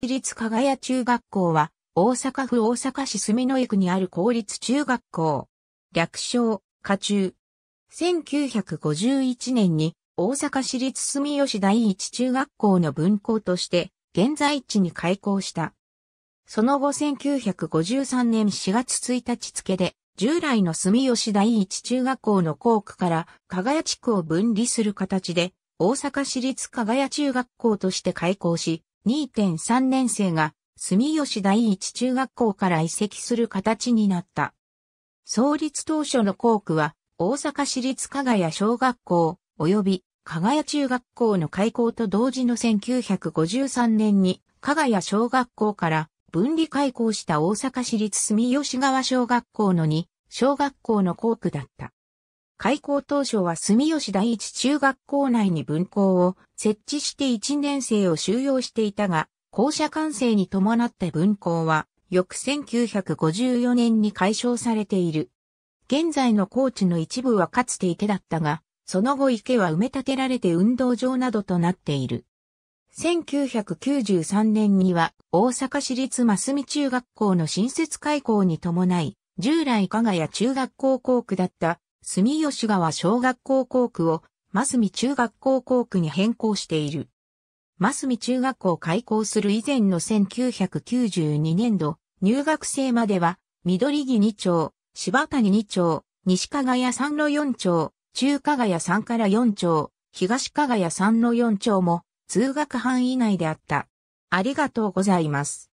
市立加賀谷中学校は、大阪府大阪市住之江区にある公立中学校。略称、加中。1951年に、大阪市立住吉第一中学校の分校として、現在地に開校した。その後1953年4月1日付で、従来の住吉第一中学校の校区から、加賀谷地区を分離する形で、大阪市立加賀谷中学校として開校し、2.3年生が住吉第一中学校から移籍する形になった。創立当初の校区は大阪市立加賀谷小学校及び加賀谷中学校の開校と同時の1953年に加賀谷小学校から分離開校した大阪市立住吉川小学校の2小学校の校区だった。開校当初は住吉第一中学校内に分校を設置して1年生を収容していたが、校舎完成に伴って分校は、翌1954年に解消されている。現在の高知の一部はかつて池だったが、その後池は埋め立てられて運動場などとなっている。1993年には大阪市立増美中学校の新設開校に伴い、従来加賀谷中学校校区だった住吉川小学校校区を、マスミ中学校校区に変更している。マスミ中学校開校する以前の1992年度、入学生までは、緑木2丁、柴谷2丁、西加賀谷3の4丁、中加賀谷3から4丁、東加賀谷3の4丁も、通学範囲内であった。ありがとうございます。